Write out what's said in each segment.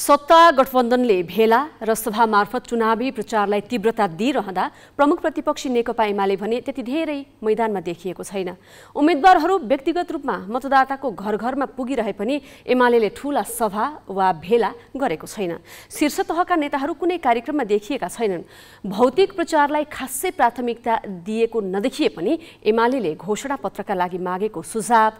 सत्ता गठबन्धनले भेला र सभा मार्फत चुनावी प्रचारलाई तीव्रता दिइरहँदा प्रमुख प्रतिपक्षी नेकपा एमाले भने त्यति धेरै मैदानमा देखिएको छैन उम्मेद्वारहरू व्यक्तिगत रूपमा मतदाताको घर घरमा पुगिरहे पनि एमाले ठूला सभा वा भेला गरेको छैन शीर्ष तहका नेताहरू कुनै कार्यक्रममा देखिएका छैनन् भौतिक प्रचारलाई खासै प्राथमिकता दिएको नदेखिए पनि एमाले घोषणा पत्रका लागि मागेको सुझाव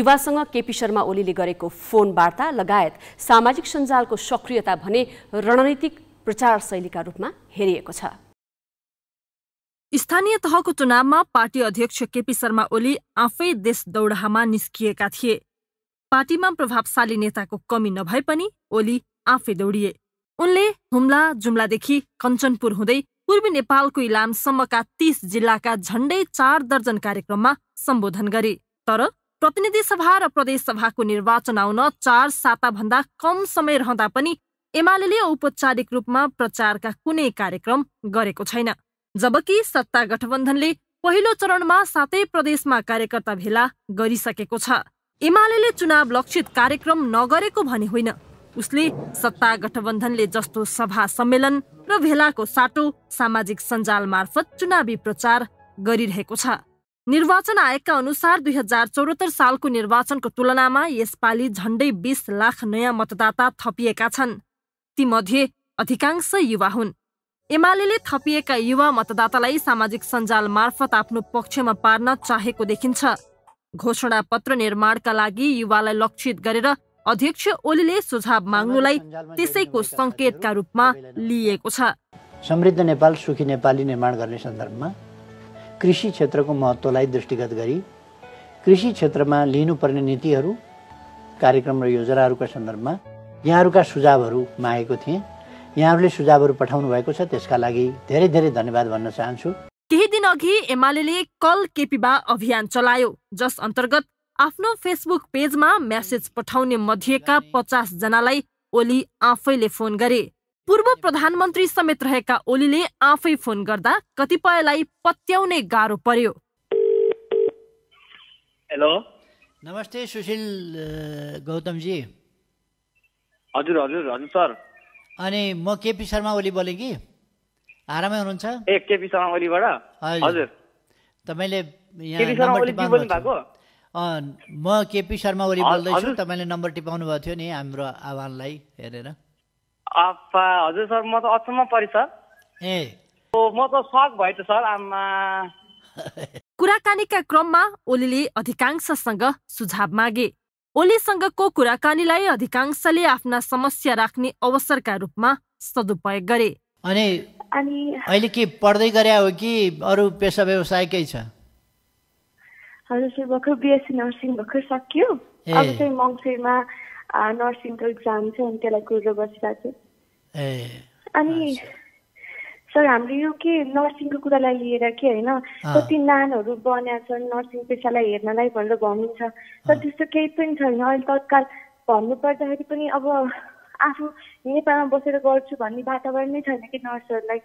युवासँग केपी शर्मा ओलीले गरेको फोन वार्ता लगायत सामाजिक सञ्जालको सक्रियता भने रणनीतिक प्रचार शैलीका रूपमा हेरिएको छ स्थानीय तहको चुनावमा पार्टी अध्यक्ष केपी शर्मा ओली आफै देश दौडाहामा निस्किएका थिए पार्टीमा प्रभावशाली नेताको कमी नभए पनि ओली आफै दौडिए उनले हुम्ला जुम्लादेखि कञ्चनपुर हुँदै पूर्वी नेपालको इलामसम्मका तीस जिल्लाका झण्डै चार दर्जन कार्यक्रममा सम्बोधन गरे तर प्रतिनिधि सभा र प्रदेश सभाको निर्वाचन आउन चार साताभन्दा कम समय रहँदा पनि एमाले औपचारिक रूपमा प्रचारका कुनै कार्यक्रम गरेको छैन जबकि सत्ता गठबन्धनले पहिलो चरणमा सातै प्रदेशमा कार्यकर्ता भेला गरिसकेको छ एमाले चुनाव लक्षित कार्यक्रम नगरेको भने होइन उसले सत्ता गठबन्धनले जस्तो सभा सम्मेलन र भेलाको साटो सामाजिक सञ्जाल मार्फत चुनावी प्रचार गरिरहेको छ निर्वाचन आयोगका अनुसार दुई हजार चौरात्तर सालको निर्वाचनको तुलनामा यसपालि झण्डै बिस लाख नयाँ मतदाता थपिएका छन् तीमध्ये अधिकांश युवा हुन् एमाले थपिएका युवा मतदातालाई सामाजिक सञ्जाल मार्फत आफ्नो पक्षमा पार्न चाहेको देखिन्छ घोषणा पत्र निर्माणका लागि युवालाई लक्षित गरेर अध्यक्ष ओलीले सुझाव माग्नुलाई त्यसैको सङ्केतका रूपमा लिएको छ समृद्ध नेपाल सुखी नेपाली निर्माण गर्ने सन्दर्भमा कृषि क्षेत्रको महत्त्वलाई दृष्टिगत गरी कृषि क्षेत्रमा लिनुपर्ने नीतिहरू कार्यक्रम र योजनाहरूका सन्दर्भमा यहाँहरूका सुझावहरू मागेको थिएँ यहाँहरूले सुझावहरू पठाउनु भएको छ त्यसका लागि धेरै धेरै धन्यवाद भन्न चाहन्छु केही दिन अघि एमाले कल केपिबा अभियान चलायो जस अन्तर्गत आफ्नो फेसबुक पेजमा म्यासेज पठाउने मध्येका पचास जनालाई ओली आफैले फोन गरे पूर्व प्रधानमन्त्री समेत रहेका ओलीले आफै फोन गर्दा कतिपयलाई पत्याउने गाह्रो पर्यो हेलो नमस्ते सुशील गौतमजी हजुर हजुर हजुर सर अनि म केपी शर्मा ओली बोलेँ कि आरामै हुनुहुन्छ ए केपी शर्मा ओलीबाट हजुर तपाईँले म केपी शर्मा ओली बोल्दैछु तपाईँले नम्बर टिपाउनु भएको थियो नि हाम्रो आह्वानलाई हेरेर हजुर सर म त अचम्म परेँ सर ए म त सक भयो त सर आमा कुराकानीका क्रममा ओलीले अधिकांशसँग सुझाव मागे ओलीसँगको कुराकानीलाई अधिकांशले आफ्ना समस्या राख्ने अवसरका रूपमा सदुपयोग गरे अनि अहिले के पढ्दै गरे हो कि अरू पेसा व्यवसायकै छ हजुर सर भर्खर बिएससी नर्सिङ भर्खर सकियो अब चाहिँ मङ्सिरमा नर्सिङको इक्जाम छ अनि त्यसलाई कुरो बसिरहेको छु अनि सर हाम्रो यो के नर्सिङको कुरालाई लिएर के होइन कति नानहरू बनाएको छन् नर्सिङ पेसालाई हेर्नलाई भनेर भनिन्छ तर त्यस्तो केही पनि छैन अहिले तत्काल भन्नुपर्दाखेरि पनि अब आफू नेपालमा बसेर गर्छु भन्ने वातावरण नै छैन कि नर्सहरूलाई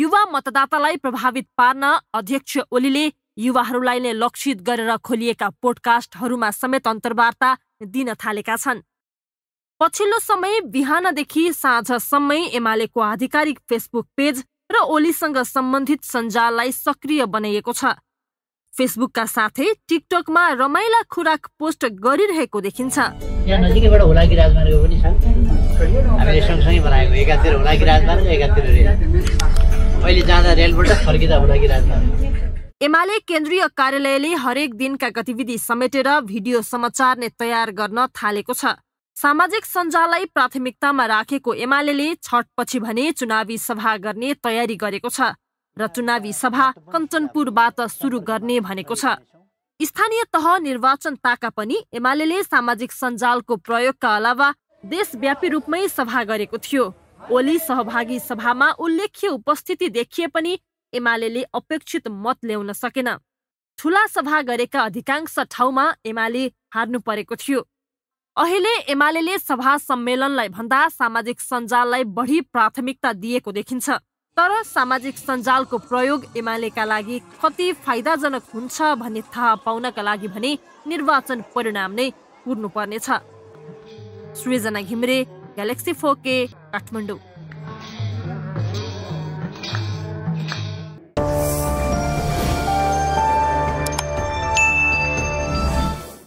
युवा मतदातालाई प्रभावित पार्न अध्यक्ष ओलीले युवाहरूलाई नै लक्षित गरेर खोलिएका पोडकास्टहरूमा समेत अन्तर्वार्ता दिन थालेका छन् पछिल्लो समय बिहानदेखि साँझसम्मै एमालेको आधिकारिक फेसबुक पेज र ओलीसँग सम्बन्धित सञ्जाललाई सक्रिय बनाइएको छ फेसबुकका साथै टिकटकमा रमाइला खुराक पोस्ट गरिरहेको देखिन्छ एमाले केन्द्रीय कार्यालयले हरेक दिनका गतिविधि समेटेर भिडियो समाचार नै तयार गर्न थालेको छ सामाजिक सञ्जाललाई प्राथमिकतामा राखेको एमाले छठपछि भने चुनावी सभा गर्ने तयारी गरेको छ र चुनावी सभा कञ्चनपुरबाट सुरु गर्ने भनेको छ स्थानीय तह निर्वाचन ताका पनि एमाले सामाजिक सञ्जालको प्रयोगका अलावा देशव्यापी रूपमै सभा गरेको थियो ओली सहभागी सभामा उल्लेख्य उपस्थिति देखिए पनि एमाले अपेक्षित मत ल्याउन सकेन ठुला सभा गरेका अधिकांश ठाउँमा एमाले हार्नु परेको थियो अहिले एमाले सभा सम्मेलनलाई भन्दा सामाजिक सञ्जाललाई बढी प्राथमिकता दिएको देखिन्छ तर सामाजिक सञ्जालको प्रयोग एमालेका लागि कति फाइदाजनक हुन्छ भन्ने थाहा पाउनका लागि भने निर्वाचन परिणाम नै कुर्नुपर्नेछ सृजना घिमरे ग्यालेक्सी फोके काठमाडौँ